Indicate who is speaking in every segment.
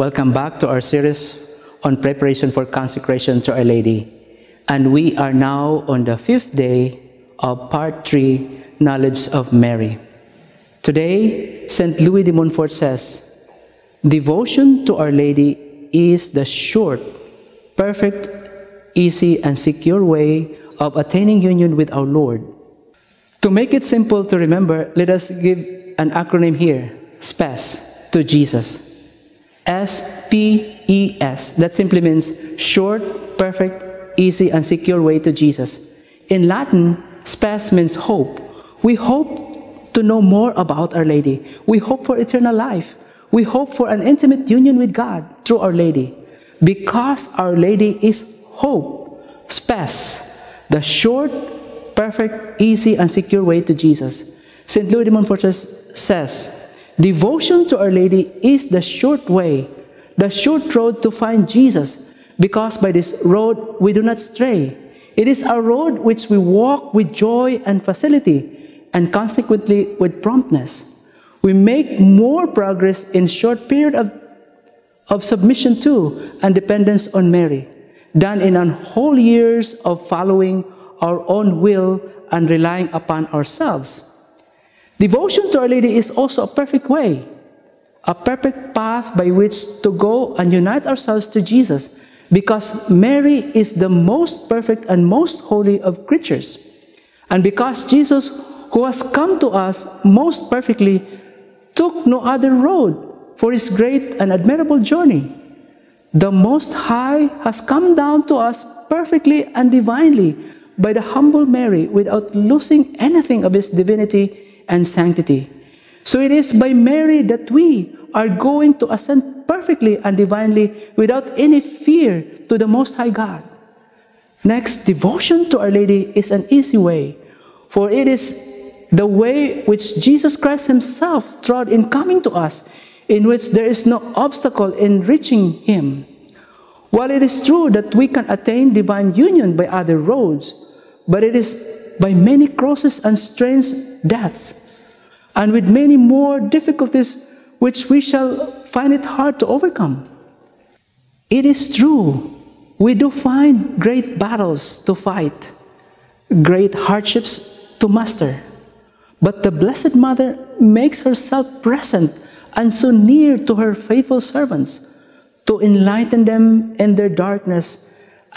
Speaker 1: Welcome back to our series on preparation for consecration to Our Lady. And we are now on the fifth day of part three, Knowledge of Mary. Today, St. Louis de Montfort says, Devotion to Our Lady is the short, perfect, easy, and secure way of attaining union with our Lord. To make it simple to remember, let us give an acronym here, SPAS, to Jesus. S-P-E-S. That simply means short, perfect, easy, and secure way to Jesus. In Latin, spes means hope. We hope to know more about Our Lady. We hope for eternal life. We hope for an intimate union with God through Our Lady. Because Our Lady is hope, spes, the short, perfect, easy, and secure way to Jesus. St. Louis de Montfort says, Devotion to Our Lady is the short way, the short road to find Jesus, because by this road we do not stray. It is a road which we walk with joy and facility, and consequently with promptness. We make more progress in short period of, of submission to and dependence on Mary than in whole years of following our own will and relying upon ourselves. Devotion to Our Lady is also a perfect way, a perfect path by which to go and unite ourselves to Jesus, because Mary is the most perfect and most holy of creatures. And because Jesus, who has come to us most perfectly, took no other road for his great and admirable journey, the Most High has come down to us perfectly and divinely by the humble Mary without losing anything of his divinity and sanctity. So it is by Mary that we are going to ascend perfectly and divinely without any fear to the Most High God. Next, devotion to Our Lady is an easy way, for it is the way which Jesus Christ Himself trod in coming to us, in which there is no obstacle in reaching Him. While it is true that we can attain divine union by other roads, but it is by many crosses and strange deaths and with many more difficulties which we shall find it hard to overcome. It is true, we do find great battles to fight, great hardships to master. But the Blessed Mother makes herself present and so near to her faithful servants to enlighten them in their darkness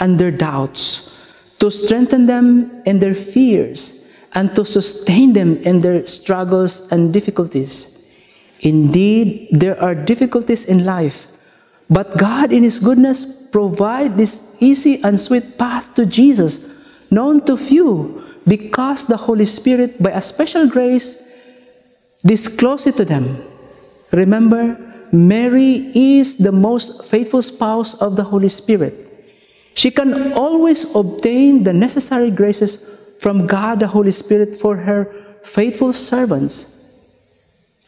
Speaker 1: and their doubts, to strengthen them in their fears, and to sustain them in their struggles and difficulties. Indeed, there are difficulties in life, but God in His goodness provides this easy and sweet path to Jesus, known to few, because the Holy Spirit, by a special grace, discloses it to them. Remember, Mary is the most faithful spouse of the Holy Spirit. She can always obtain the necessary graces from God the Holy Spirit for her faithful servants.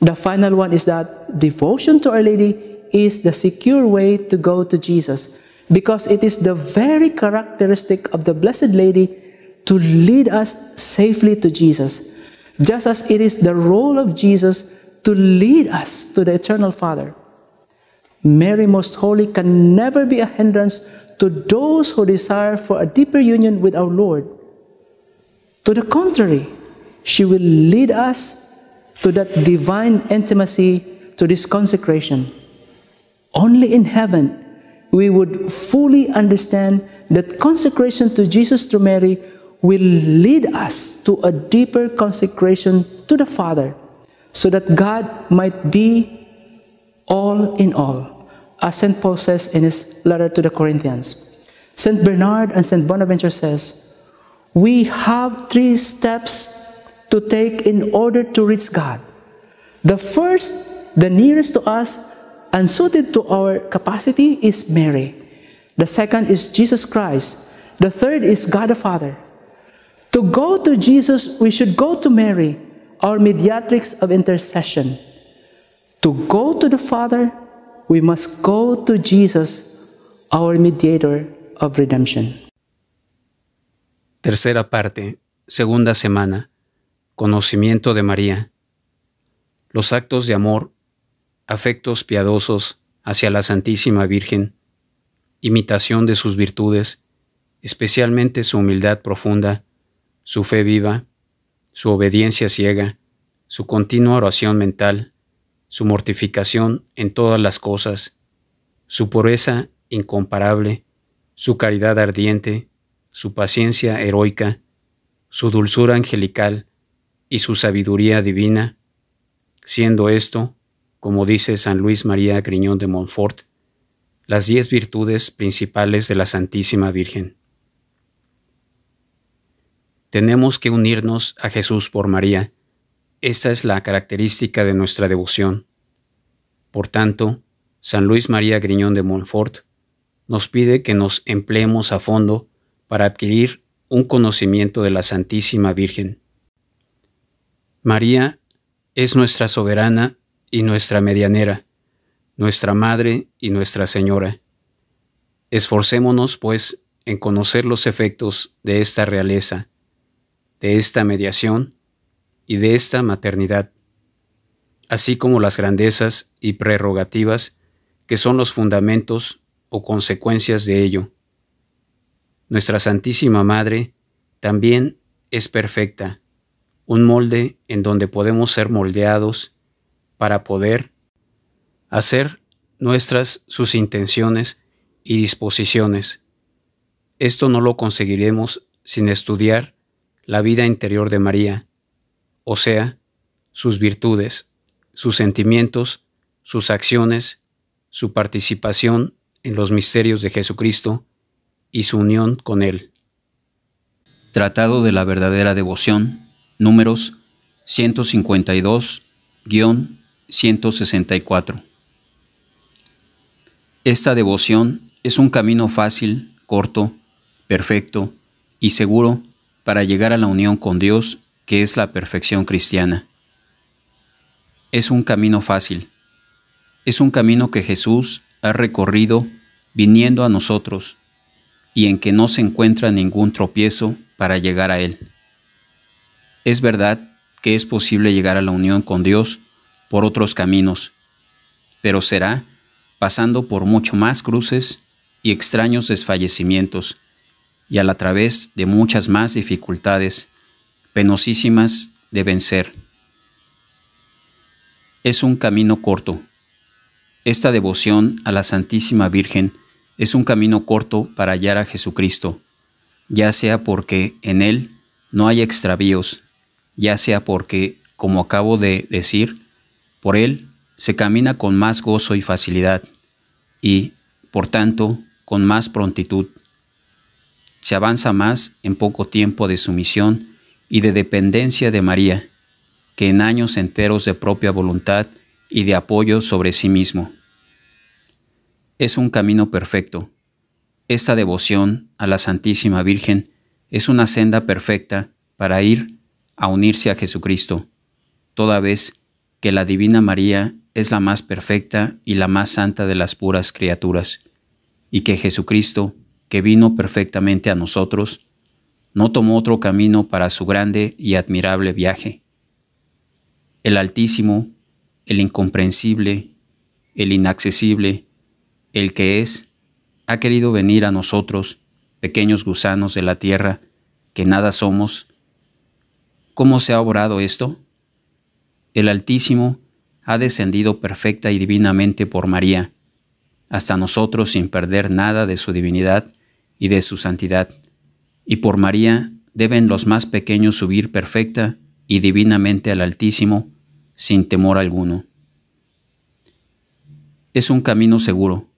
Speaker 1: The final one is that devotion to Our Lady is the secure way to go to Jesus because it is the very characteristic of the Blessed Lady to lead us safely to Jesus, just as it is the role of Jesus to lead us to the Eternal Father. Mary Most Holy can never be a hindrance to those who desire for a deeper union with our Lord. To the contrary, she will lead us to that divine intimacy, to this consecration. Only in heaven we would fully understand that consecration to Jesus through Mary will lead us to a deeper consecration to the Father, so that God might be all in all, as St. Paul says in his letter to the Corinthians. St. Bernard and St. Bonaventure says, we have three steps to take in order to reach God. The first, the nearest to us and suited to our capacity is Mary. The second is Jesus Christ. The third is God the Father. To go to Jesus, we should go to Mary, our mediatrix of intercession. To go to the Father, we must go to Jesus, our mediator of redemption.
Speaker 2: Tercera parte, segunda semana, conocimiento de María. Los actos de amor, afectos piadosos hacia la Santísima Virgen, imitación de sus virtudes, especialmente su humildad profunda, su fe viva, su obediencia ciega, su continua oración mental, su mortificación en todas las cosas, su pureza incomparable, su caridad ardiente, su paciencia heroica, su dulzura angelical y su sabiduría divina, siendo esto, como dice San Luis María Griñón de Montfort, las diez virtudes principales de la Santísima Virgen. Tenemos que unirnos a Jesús por María. Esta es la característica de nuestra devoción. Por tanto, San Luis María Griñón de Montfort nos pide que nos empleemos a fondo para adquirir un conocimiento de la Santísima Virgen. María es nuestra soberana y nuestra medianera, nuestra Madre y nuestra Señora. Esforcémonos, pues, en conocer los efectos de esta realeza, de esta mediación y de esta maternidad, así como las grandezas y prerrogativas que son los fundamentos o consecuencias de ello nuestra Santísima Madre también es perfecta, un molde en donde podemos ser moldeados para poder hacer nuestras sus intenciones y disposiciones. Esto no lo conseguiremos sin estudiar la vida interior de María, o sea, sus virtudes, sus sentimientos, sus acciones, su participación en los misterios de Jesucristo y su unión con Él. Tratado de la verdadera devoción, números 152-164. Esta devoción es un camino fácil, corto, perfecto y seguro para llegar a la unión con Dios, que es la perfección cristiana. Es un camino fácil. Es un camino que Jesús ha recorrido viniendo a nosotros y en que no se encuentra ningún tropiezo para llegar a Él. Es verdad que es posible llegar a la unión con Dios por otros caminos, pero será pasando por mucho más cruces y extraños desfallecimientos, y a la través de muchas más dificultades penosísimas de vencer. Es un camino corto. Esta devoción a la Santísima Virgen es un camino corto para hallar a Jesucristo, ya sea porque en Él no hay extravíos, ya sea porque, como acabo de decir, por Él se camina con más gozo y facilidad, y, por tanto, con más prontitud. Se avanza más en poco tiempo de sumisión y de dependencia de María, que en años enteros de propia voluntad y de apoyo sobre sí mismo es un camino perfecto. Esta devoción a la Santísima Virgen es una senda perfecta para ir a unirse a Jesucristo, toda vez que la Divina María es la más perfecta y la más santa de las puras criaturas, y que Jesucristo, que vino perfectamente a nosotros, no tomó otro camino para su grande y admirable viaje. El Altísimo, el Incomprensible, el Inaccesible, el que es, ha querido venir a nosotros, pequeños gusanos de la tierra, que nada somos. ¿Cómo se ha obrado esto? El Altísimo ha descendido perfecta y divinamente por María, hasta nosotros sin perder nada de su divinidad y de su santidad. Y por María deben los más pequeños subir perfecta y divinamente al Altísimo, sin temor alguno. Es un camino seguro,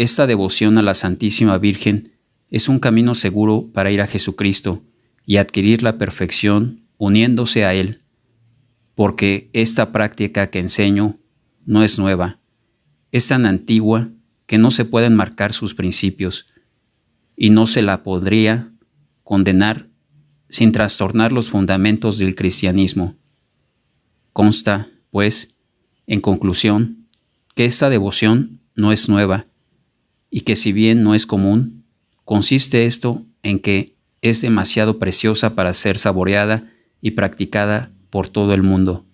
Speaker 2: esta devoción a la Santísima Virgen es un camino seguro para ir a Jesucristo y adquirir la perfección uniéndose a Él, porque esta práctica que enseño no es nueva, es tan antigua que no se pueden marcar sus principios y no se la podría condenar sin trastornar los fundamentos del cristianismo. Consta, pues, en conclusión, que esta devoción no es nueva, y que si bien no es común, consiste esto en que es demasiado preciosa para ser saboreada y practicada por todo el mundo.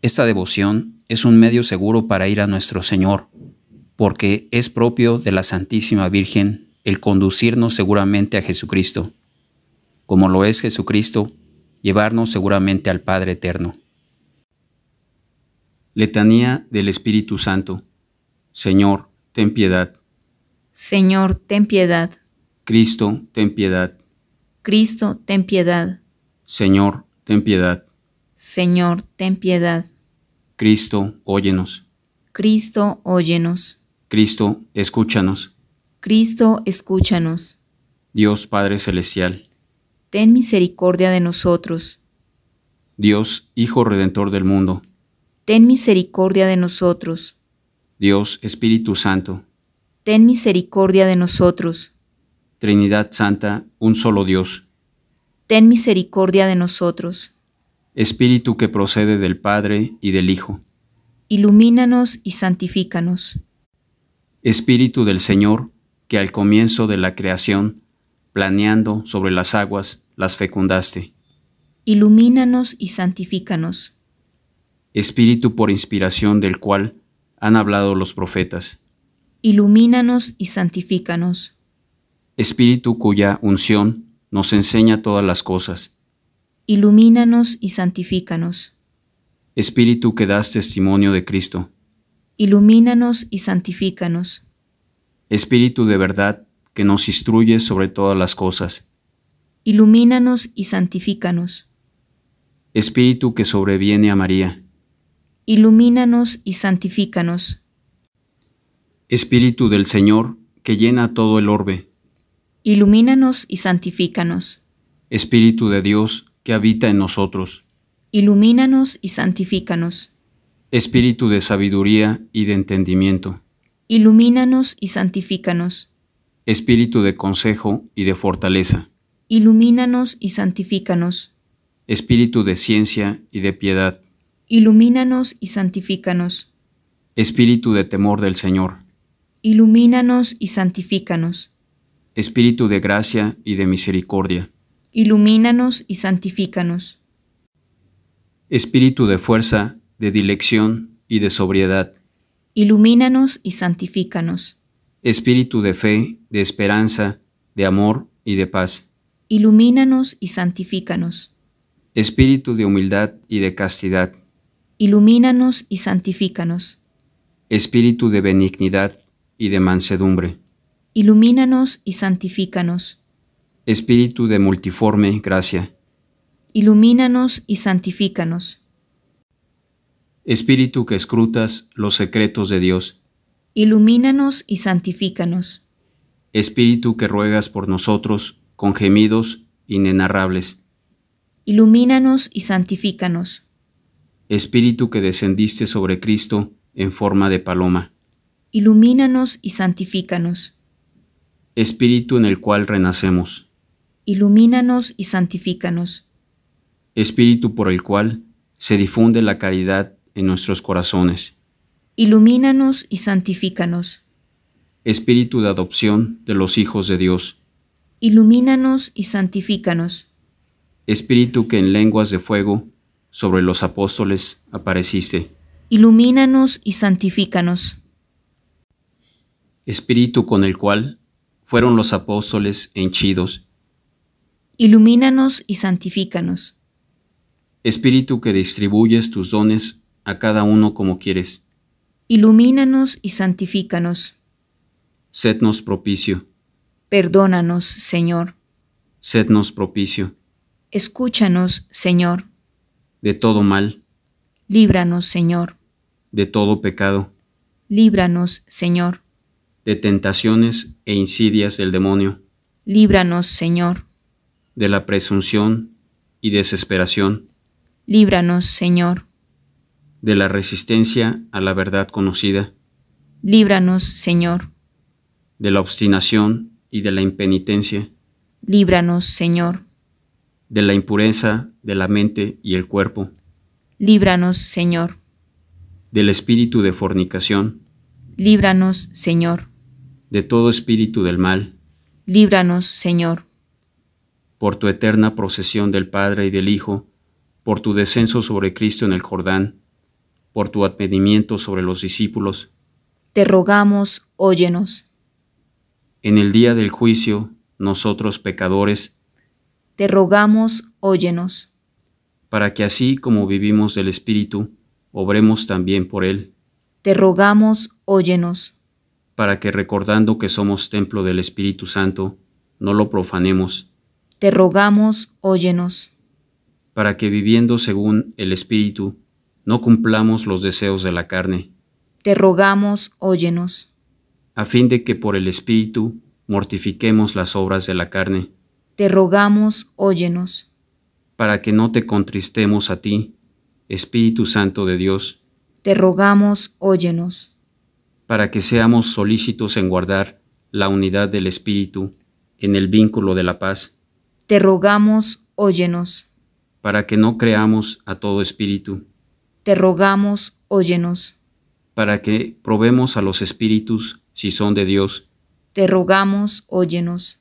Speaker 2: Esta devoción es un medio seguro para ir a nuestro Señor, porque es propio de la Santísima Virgen el conducirnos seguramente a Jesucristo, como lo es Jesucristo, llevarnos seguramente al Padre Eterno. Letanía del Espíritu Santo Señor, ten piedad.
Speaker 3: Señor, ten piedad.
Speaker 2: Cristo, ten piedad.
Speaker 3: Cristo, ten piedad.
Speaker 2: Señor, ten piedad.
Speaker 3: Señor, ten piedad.
Speaker 2: Cristo, óyenos.
Speaker 3: Cristo, óyenos.
Speaker 2: Cristo, escúchanos.
Speaker 3: Cristo, escúchanos.
Speaker 2: Dios Padre Celestial.
Speaker 3: Ten misericordia de nosotros.
Speaker 2: Dios, Hijo Redentor del mundo.
Speaker 3: Ten misericordia de nosotros.
Speaker 2: Dios Espíritu Santo,
Speaker 3: ten misericordia de nosotros.
Speaker 2: Trinidad Santa, un solo Dios,
Speaker 3: ten misericordia de nosotros.
Speaker 2: Espíritu que procede del Padre y del Hijo,
Speaker 3: ilumínanos y santifícanos.
Speaker 2: Espíritu del Señor, que al comienzo de la creación, planeando sobre las aguas, las fecundaste.
Speaker 3: Ilumínanos y santifícanos.
Speaker 2: Espíritu por inspiración del cual han hablado los profetas.
Speaker 3: Ilumínanos y santifícanos.
Speaker 2: Espíritu cuya unción nos enseña todas las cosas.
Speaker 3: Ilumínanos y santifícanos.
Speaker 2: Espíritu que das testimonio de Cristo.
Speaker 3: Ilumínanos y santifícanos.
Speaker 2: Espíritu de verdad que nos instruye sobre todas las cosas.
Speaker 3: Ilumínanos y santifícanos.
Speaker 2: Espíritu que sobreviene a María
Speaker 3: ilumínanos y santifícanos.
Speaker 2: Espíritu del Señor, que llena todo el orbe.
Speaker 3: Ilumínanos y santifícanos.
Speaker 2: Espíritu de Dios, que habita en nosotros.
Speaker 3: Ilumínanos y santifícanos.
Speaker 2: Espíritu de sabiduría y de entendimiento.
Speaker 3: Ilumínanos y santifícanos.
Speaker 2: Espíritu de consejo y de fortaleza.
Speaker 3: Ilumínanos y santifícanos.
Speaker 2: Espíritu de ciencia y de piedad
Speaker 3: ilumínanos y santifícanos.
Speaker 2: Espíritu de temor del Señor,
Speaker 3: ilumínanos y santifícanos.
Speaker 2: Espíritu de gracia y de misericordia,
Speaker 3: ilumínanos y santifícanos.
Speaker 2: Espíritu de fuerza, de dilección y de sobriedad,
Speaker 3: ilumínanos y santifícanos.
Speaker 2: Espíritu de fe, de esperanza, de amor y de paz,
Speaker 3: ilumínanos y santifícanos.
Speaker 2: Espíritu de humildad y de castidad,
Speaker 3: ilumínanos y santifícanos.
Speaker 2: Espíritu de benignidad y de mansedumbre,
Speaker 3: ilumínanos y santifícanos.
Speaker 2: Espíritu de multiforme gracia,
Speaker 3: ilumínanos y santifícanos.
Speaker 2: Espíritu que escrutas los secretos de Dios,
Speaker 3: ilumínanos y santifícanos.
Speaker 2: Espíritu que ruegas por nosotros con gemidos inenarrables,
Speaker 3: ilumínanos y santifícanos.
Speaker 2: Espíritu que descendiste sobre Cristo en forma de paloma.
Speaker 3: Ilumínanos y santifícanos.
Speaker 2: Espíritu en el cual renacemos.
Speaker 3: Ilumínanos y santifícanos.
Speaker 2: Espíritu por el cual se difunde la caridad en nuestros corazones.
Speaker 3: Ilumínanos y santifícanos.
Speaker 2: Espíritu de adopción de los hijos de Dios.
Speaker 3: Ilumínanos y santifícanos.
Speaker 2: Espíritu que en lenguas de fuego sobre los apóstoles apareciste.
Speaker 3: Ilumínanos y santifícanos.
Speaker 2: Espíritu con el cual fueron los apóstoles henchidos.
Speaker 3: Ilumínanos y santifícanos.
Speaker 2: Espíritu que distribuyes tus dones a cada uno como quieres.
Speaker 3: Ilumínanos y santifícanos.
Speaker 2: Sednos propicio.
Speaker 3: Perdónanos, Señor.
Speaker 2: Sednos propicio.
Speaker 3: Escúchanos, Señor
Speaker 2: de todo mal.
Speaker 3: Líbranos, Señor.
Speaker 2: De todo pecado.
Speaker 3: Líbranos, Señor.
Speaker 2: De tentaciones e insidias del demonio.
Speaker 3: Líbranos, Señor.
Speaker 2: De la presunción y desesperación.
Speaker 3: Líbranos, Señor.
Speaker 2: De la resistencia a la verdad conocida.
Speaker 3: Líbranos, Señor.
Speaker 2: De la obstinación y de la impenitencia.
Speaker 3: Líbranos, Señor
Speaker 2: de la impureza de la mente y el cuerpo.
Speaker 3: Líbranos, Señor.
Speaker 2: Del espíritu de fornicación.
Speaker 3: Líbranos, Señor.
Speaker 2: De todo espíritu del mal.
Speaker 3: Líbranos, Señor.
Speaker 2: Por tu eterna procesión del Padre y del Hijo, por tu descenso sobre Cristo en el Jordán, por tu advenimiento sobre los discípulos.
Speaker 3: Te rogamos, óyenos.
Speaker 2: En el día del juicio, nosotros pecadores,
Speaker 3: te rogamos, óyenos.
Speaker 2: Para que así como vivimos del Espíritu, obremos también por Él.
Speaker 3: Te rogamos, óyenos.
Speaker 2: Para que recordando que somos templo del Espíritu Santo, no lo profanemos.
Speaker 3: Te rogamos, óyenos.
Speaker 2: Para que viviendo según el Espíritu, no cumplamos los deseos de la carne.
Speaker 3: Te rogamos, óyenos.
Speaker 2: A fin de que por el Espíritu mortifiquemos las obras de la carne
Speaker 3: te rogamos, óyenos.
Speaker 2: Para que no te contristemos a ti, Espíritu Santo de Dios,
Speaker 3: te rogamos, óyenos.
Speaker 2: Para que seamos solícitos en guardar la unidad del Espíritu en el vínculo de la paz,
Speaker 3: te rogamos, óyenos.
Speaker 2: Para que no creamos a todo espíritu,
Speaker 3: te rogamos, óyenos.
Speaker 2: Para que probemos a los espíritus si son de Dios,
Speaker 3: te rogamos, óyenos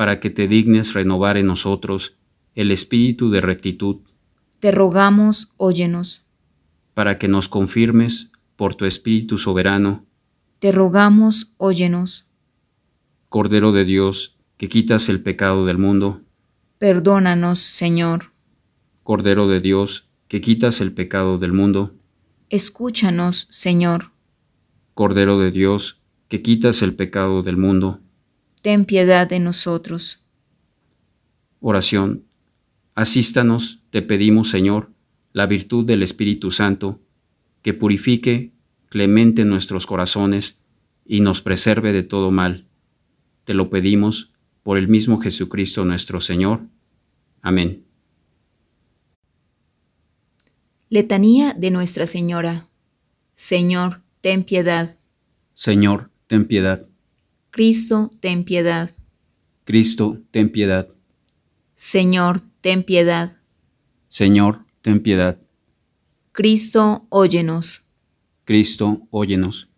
Speaker 2: para que te dignes renovar en nosotros el espíritu de rectitud.
Speaker 3: Te rogamos, óyenos.
Speaker 2: Para que nos confirmes por tu espíritu soberano.
Speaker 3: Te rogamos, óyenos.
Speaker 2: Cordero de Dios, que quitas el pecado del mundo.
Speaker 3: Perdónanos, Señor.
Speaker 2: Cordero de Dios, que quitas el pecado del mundo.
Speaker 3: Escúchanos, Señor.
Speaker 2: Cordero de Dios, que quitas el pecado del mundo
Speaker 3: ten piedad de nosotros.
Speaker 2: Oración. Asístanos, te pedimos, Señor, la virtud del Espíritu Santo, que purifique clemente nuestros corazones y nos preserve de todo mal. Te lo pedimos por el mismo Jesucristo nuestro Señor. Amén.
Speaker 3: Letanía de Nuestra Señora. Señor, ten piedad.
Speaker 2: Señor, ten piedad.
Speaker 3: Cristo, ten piedad.
Speaker 2: Cristo, ten piedad.
Speaker 3: Señor, ten piedad.
Speaker 2: Señor, ten piedad.
Speaker 3: Cristo, óyenos.
Speaker 2: Cristo, óyenos.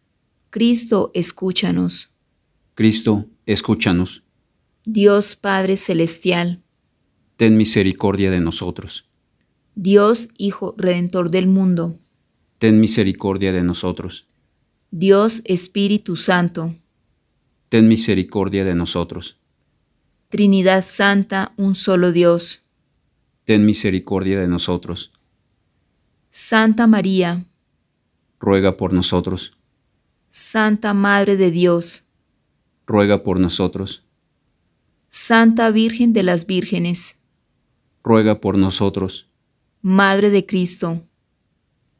Speaker 3: Cristo, escúchanos.
Speaker 2: Cristo, escúchanos.
Speaker 3: Dios Padre Celestial,
Speaker 2: ten misericordia de nosotros.
Speaker 3: Dios Hijo Redentor del mundo,
Speaker 2: ten misericordia de nosotros.
Speaker 3: Dios Espíritu Santo,
Speaker 2: ten misericordia de nosotros.
Speaker 3: Trinidad Santa, un solo Dios,
Speaker 2: ten misericordia de nosotros.
Speaker 3: Santa María,
Speaker 2: ruega por nosotros.
Speaker 3: Santa Madre de Dios,
Speaker 2: ruega por nosotros.
Speaker 3: Santa Virgen de las Vírgenes,
Speaker 2: ruega por nosotros.
Speaker 3: Madre de Cristo,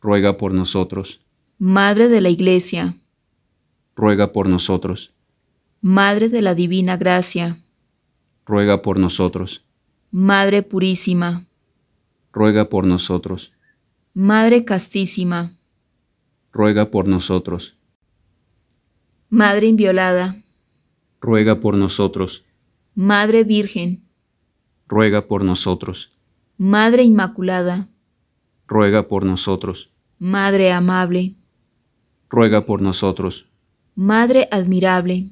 Speaker 2: ruega por nosotros.
Speaker 3: Madre de la Iglesia,
Speaker 2: ruega por nosotros.
Speaker 3: Madre de la Divina Gracia,
Speaker 2: ruega por nosotros.
Speaker 3: Madre Purísima,
Speaker 2: ruega por nosotros.
Speaker 3: Madre Castísima,
Speaker 2: ruega por nosotros.
Speaker 3: Madre Inviolada,
Speaker 2: ruega por nosotros.
Speaker 3: Madre Virgen,
Speaker 2: ruega por nosotros.
Speaker 3: Madre Inmaculada,
Speaker 2: ruega por nosotros.
Speaker 3: Madre Amable,
Speaker 2: ruega por nosotros.
Speaker 3: Madre Admirable,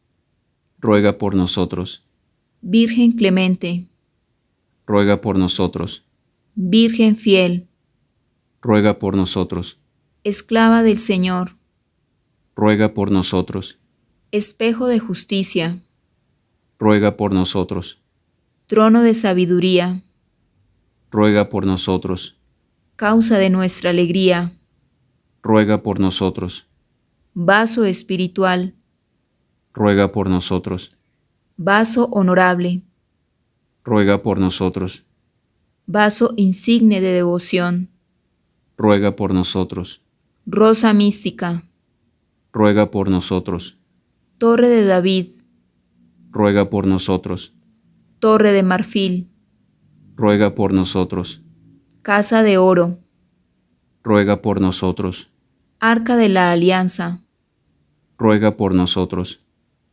Speaker 2: ruega por nosotros.
Speaker 3: Virgen clemente,
Speaker 2: ruega por nosotros.
Speaker 3: Virgen fiel,
Speaker 2: ruega por nosotros.
Speaker 3: Esclava del Señor,
Speaker 2: ruega por nosotros.
Speaker 3: Espejo de justicia,
Speaker 2: ruega por nosotros.
Speaker 3: Trono de sabiduría,
Speaker 2: ruega por nosotros.
Speaker 3: Causa de nuestra alegría,
Speaker 2: ruega por nosotros.
Speaker 3: Vaso espiritual,
Speaker 2: ruega por nosotros.
Speaker 3: Vaso honorable,
Speaker 2: ruega por nosotros.
Speaker 3: Vaso insigne de devoción,
Speaker 2: ruega por nosotros.
Speaker 3: Rosa mística,
Speaker 2: ruega por nosotros.
Speaker 3: Torre de David,
Speaker 2: ruega por nosotros.
Speaker 3: Torre de marfil,
Speaker 2: ruega por nosotros.
Speaker 3: Casa de oro,
Speaker 2: ruega por nosotros.
Speaker 3: Arca de la Alianza,
Speaker 2: ruega por nosotros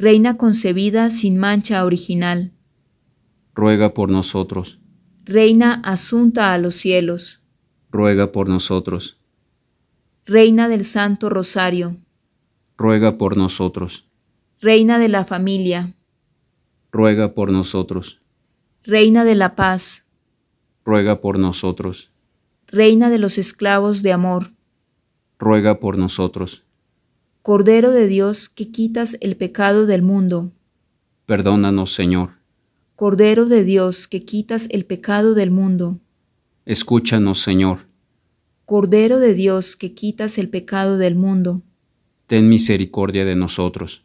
Speaker 3: Reina concebida sin mancha original.
Speaker 2: Ruega por nosotros.
Speaker 3: Reina asunta a los cielos.
Speaker 2: Ruega por nosotros.
Speaker 3: Reina del Santo Rosario.
Speaker 2: Ruega por nosotros.
Speaker 3: Reina de la familia.
Speaker 2: Ruega por nosotros.
Speaker 3: Reina de la paz.
Speaker 2: Ruega por nosotros.
Speaker 3: Reina de los esclavos de amor.
Speaker 2: Ruega por nosotros
Speaker 3: Cordero de Dios que quitas el pecado del mundo.
Speaker 2: Perdónanos, Señor.
Speaker 3: Cordero de Dios que quitas el pecado del mundo.
Speaker 2: Escúchanos, Señor.
Speaker 3: Cordero de Dios que quitas el pecado del mundo.
Speaker 2: Ten misericordia de nosotros.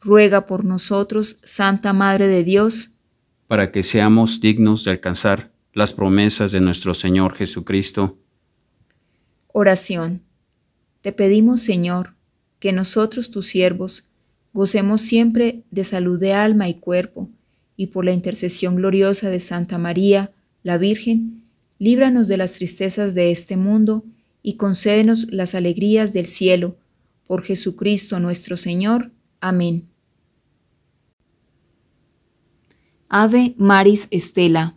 Speaker 3: Ruega por nosotros, Santa Madre de Dios,
Speaker 2: para que seamos dignos de alcanzar las promesas de nuestro Señor Jesucristo.
Speaker 3: Oración. Te pedimos, Señor, que nosotros, tus siervos, gocemos siempre de salud de alma y cuerpo, y por la intercesión gloriosa de Santa María, la Virgen, líbranos de las tristezas de este mundo y concédenos las alegrías del cielo. Por Jesucristo nuestro Señor. Amén. Ave Maris Estela,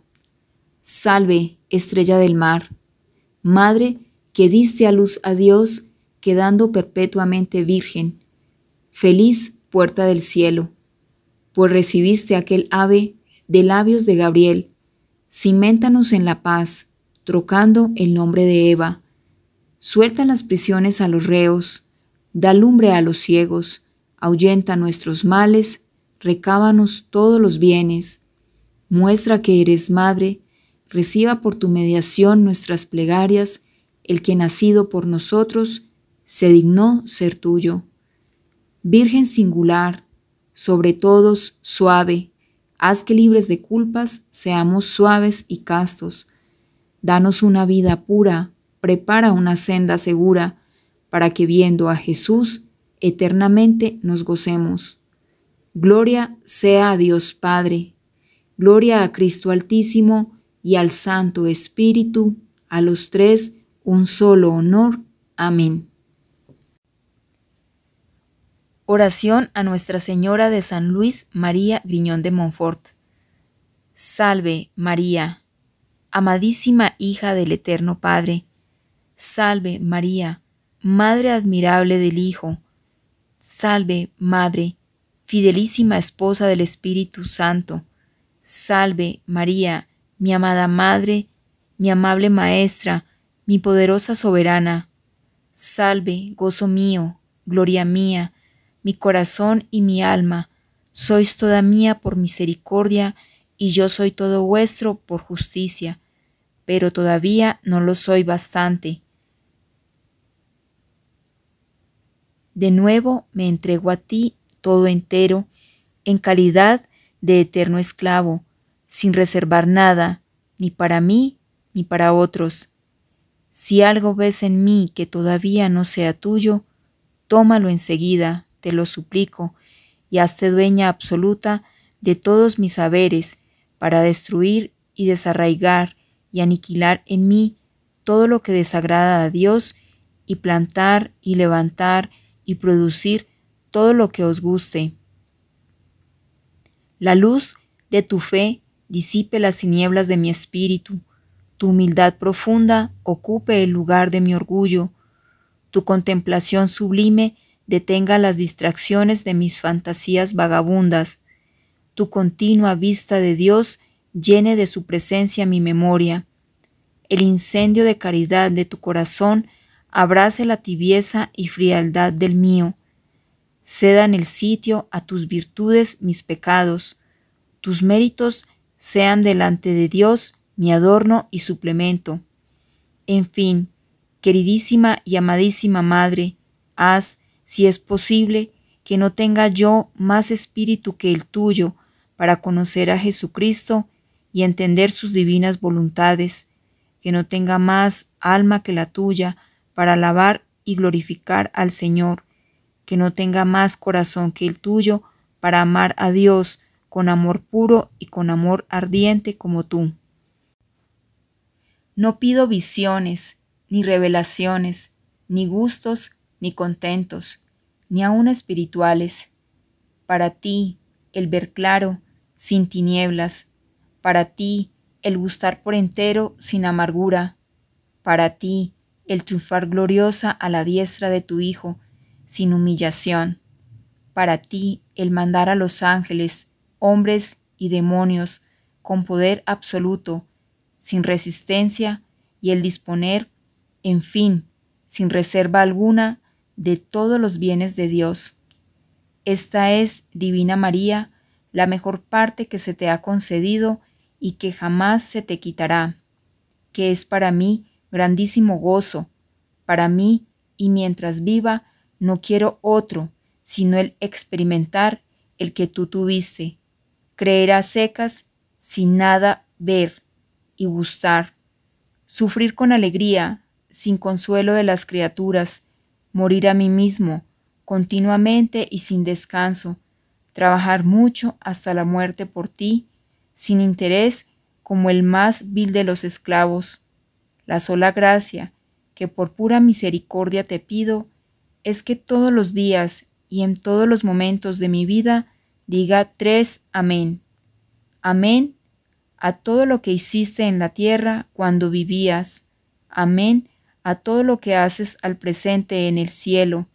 Speaker 3: salve, estrella del mar, madre que diste a luz a Dios, quedando perpetuamente virgen. Feliz puerta del cielo, pues recibiste aquel ave de labios de Gabriel, Cimentanos en la paz, trocando el nombre de Eva. Suelta las prisiones a los reos, da lumbre a los ciegos, ahuyenta nuestros males, recábanos todos los bienes. Muestra que eres madre, reciba por tu mediación nuestras plegarias, el que nacido por nosotros se dignó ser tuyo. Virgen singular, sobre todos suave, haz que libres de culpas seamos suaves y castos. Danos una vida pura, prepara una senda segura, para que viendo a Jesús eternamente nos gocemos. Gloria sea a Dios Padre, gloria a Cristo Altísimo y al Santo Espíritu, a los tres un solo honor. Amén. Oración a Nuestra Señora de San Luis María Griñón de Montfort. Salve, María, amadísima hija del Eterno Padre. Salve, María, Madre admirable del Hijo. Salve, Madre, fidelísima esposa del Espíritu Santo. Salve, María, mi amada Madre, mi amable Maestra, mi poderosa soberana. Salve, gozo mío, gloria mía, mi corazón y mi alma. Sois toda mía por misericordia, y yo soy todo vuestro por justicia, pero todavía no lo soy bastante. De nuevo me entrego a ti todo entero, en calidad de eterno esclavo, sin reservar nada, ni para mí ni para otros. Si algo ves en mí que todavía no sea tuyo, tómalo enseguida, te lo suplico, y hazte dueña absoluta de todos mis saberes, para destruir y desarraigar y aniquilar en mí todo lo que desagrada a Dios, y plantar y levantar y producir todo lo que os guste. La luz de tu fe disipe las tinieblas de mi espíritu, tu humildad profunda ocupe el lugar de mi orgullo, tu contemplación sublime detenga las distracciones de mis fantasías vagabundas. Tu continua vista de Dios llene de su presencia mi memoria. El incendio de caridad de tu corazón abrace la tibieza y frialdad del mío. Cedan el sitio a tus virtudes mis pecados. Tus méritos sean delante de Dios mi adorno y suplemento. En fin, queridísima y amadísima Madre, haz si es posible, que no tenga yo más espíritu que el tuyo para conocer a Jesucristo y entender sus divinas voluntades, que no tenga más alma que la tuya para alabar y glorificar al Señor, que no tenga más corazón que el tuyo para amar a Dios con amor puro y con amor ardiente como tú. No pido visiones, ni revelaciones, ni gustos, ni contentos, ni aun espirituales. Para ti, el ver claro, sin tinieblas. Para ti, el gustar por entero, sin amargura. Para ti, el triunfar gloriosa a la diestra de tu Hijo, sin humillación. Para ti, el mandar a los ángeles, hombres y demonios, con poder absoluto, sin resistencia, y el disponer, en fin, sin reserva alguna, de todos los bienes de Dios. Esta es, Divina María, la mejor parte que se te ha concedido y que jamás se te quitará, que es para mí grandísimo gozo, para mí, y mientras viva, no quiero otro, sino el experimentar el que tú tuviste, creer a secas, sin nada ver y gustar, sufrir con alegría, sin consuelo de las criaturas, morir a mí mismo, continuamente y sin descanso, trabajar mucho hasta la muerte por ti, sin interés como el más vil de los esclavos. La sola gracia que por pura misericordia te pido es que todos los días y en todos los momentos de mi vida diga tres amén. Amén a todo lo que hiciste en la tierra cuando vivías. Amén a todo lo que haces al presente en el cielo.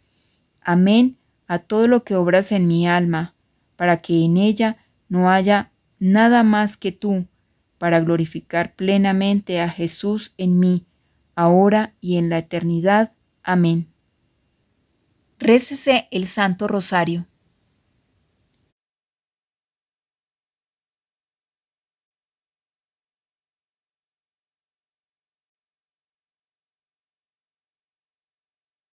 Speaker 3: Amén a todo lo que obras en mi alma, para que en ella no haya nada más que tú, para glorificar plenamente a Jesús en mí, ahora y en la eternidad. Amén. Récese el Santo Rosario.